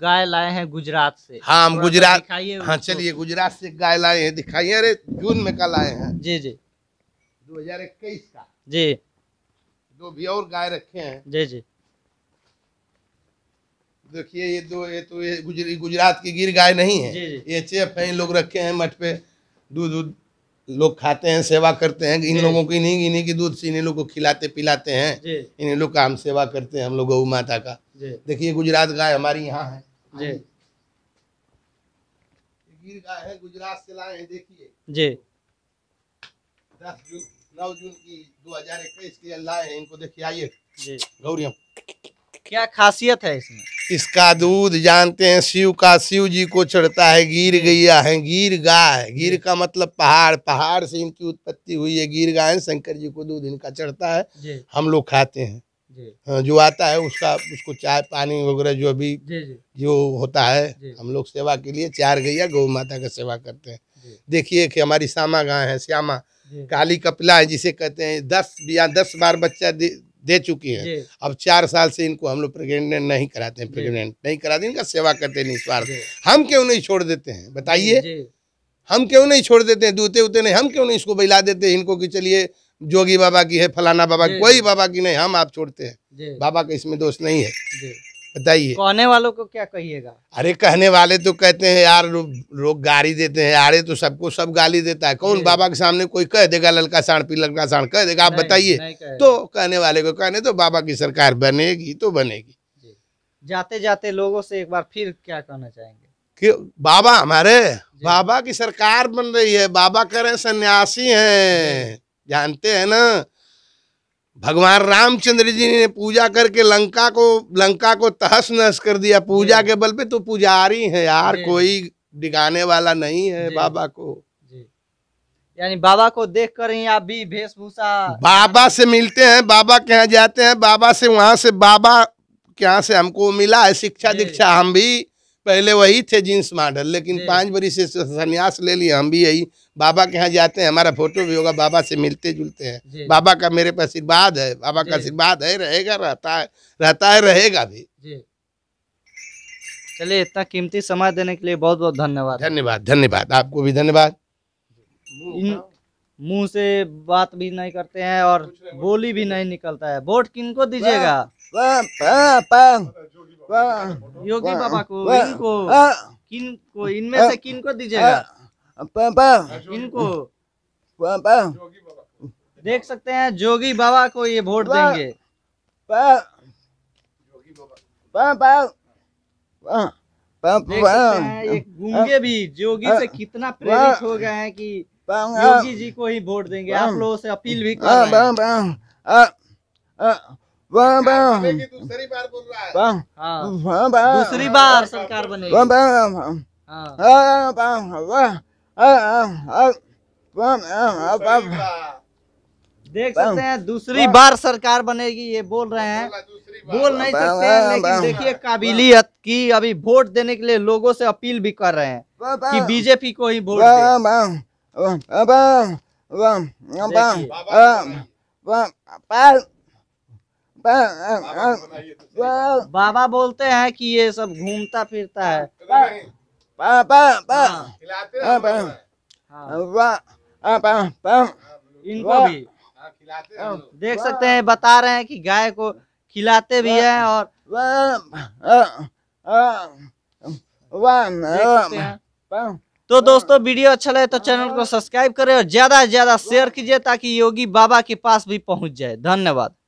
गाय लाए हैं गुजरात से हाँ हम गुजरात हाँ चलिए गुजरात से गाय लाए हैं दिखाइए अरे जून में कल आए हैं जी जी इक्कीस का जी दो भी और गाय रखे हैं जी जी देखिए ये दो ये तो ये गुजरात की गिर गाय नहीं है ये चेप है इन लोग रखे हैं मठ पे दूध दूध लोग खाते हैं सेवा करते हैं इन लोगों की नहीं इन्हीं की दूध से इन्हीं लोग को खिलाते पिलाते हैं इन्हीं लोग का हम सेवा करते हैं हम लोग गौ माता का देखिए गुजरात गाय हमारी यहाँ है जी गिर गाय है गुजरात से लाए हैं देखिए जी दस जून नौ जून की दो हजार इक्कीस के लाए हैं इनको देखिए आइए जी गौरी क्या खासियत है इसमें इसका दूध जानते हैं शिव का शिव जी को चढ़ता है गिर गया है गिर गाय गिर का मतलब पहाड़ पहाड़ से इनकी उत्पत्ति हुई है गिर गाय शंकर जी को दूध इनका चढ़ता है हम लोग खाते हैं हाँ, जो आता है उसका उसको चाय पानी वगैरह जो भी जो होता है हम लोग सेवा के लिए चार गैया गौ माता का सेवा करते हैं देखिए कि हमारी श्यामा गाय है श्यामा काली कपिला है जिसे कहते हैं दस या दस बार बच्चा दे, दे चुकी है अब चार साल से इनको हम लोग प्रेगनेंट नहीं कराते हैं प्रेगनेंट नहीं कराते इनका सेवा करते निस्वार्थ हम क्यों नहीं छोड़ देते हैं बताइए हम क्यों नहीं छोड़ देते हैं दूते उते नहीं हम क्यों नहीं इसको बैला देते हैं इनको कि चलिए जोगी बाबा की है फलाना बाबा की कोई बाबा की नहीं हम आप छोड़ते हैं बाबा का इसमें दोष नहीं है बताइए कहने वालों को क्या कहिएगा अरे कहने वाले तो कहते हैं यार लोग गाली देते हैं यारे तो सबको सब गाली देता है कौन बाबा के सामने कोई कह देगा ललका साण पी ललका साण कह देगा आप बताइए तो कहने वाले को कहने तो बाबा की सरकार बनेगी तो बनेगी जाते जाते लोगों से एक बार फिर क्या कहना चाहेंगे कि बाबा हमारे बाबा की सरकार बन रही है बाबा कह रहे हैं सन्यासी हैं जानते हैं ना भगवान रामचंद्र जी ने पूजा करके लंका को लंका को तहस नहस कर दिया पूजा के बल पे तो पुजारी है यार कोई डिगाने वाला नहीं है बाबा को यानी बाबा को देख कर ही आप भी वेशभूषा बाबा से मिलते हैं बाबा के यहाँ जाते हैं बाबा से वहां से बाबा के यहाँ से हमको मिला है शिक्षा दीक्षा हम भी पहले वही थे जींस मॉडल लेकिन पाँच बरी से संन्यास ले लिया हम भी यही बाबा के यहाँ जाते हैं हमारा फोटो भी होगा बाबा से मिलते जुलते हैं बाबा का मेरे पास आशीर्वाद है बाबा का आशीर्वाद है रहेगा रहता है रहता है रहेगा भी चलिए इतना कीमती समय देने के लिए बहुत बहुत धन्यवाद धन्यवाद धन्यवाद आपको भी धन्यवाद मुंह से बात भी नहीं करते हैं और बोली भी नहीं निकलता है वोट किनको दीजिएगा योगी बाबा को इनको किन को इनमें से किन को दीजिएगा इनको देख सकते हैं जोगी बाबा को ये वोट देंगे ये गूंगे भी जोगी से कितना प्रेरित हो गए हैं कि योगी जी को ही वोट देंगे आप लोगों से अपील भी कर रहे हैं दूसरी बार बोल रहा है हाँ। दूसरी बार सरकार बनेगी देख सकते हैं दूसरी बार सरकार बनेगी ये बोल रहे हैं बोल नहीं सकते हैं लेकिन देखिए काबिलियत की अभी वोट देने के लिए लोगों से अपील भी कर रहे हैं कि बीजेपी को ही वोट दे बाबा बोलते हैं कि ये सब घूमता फिरता है इनको भी देख सकते हैं बता रहे हैं कि गाय को खिलाते भी है और तो दोस्तों वीडियो अच्छा लगे तो चैनल को सब्सक्राइब करें और ज्यादा से ज्यादा शेयर कीजिए ताकि योगी बाबा के पास भी पहुंच जाए धन्यवाद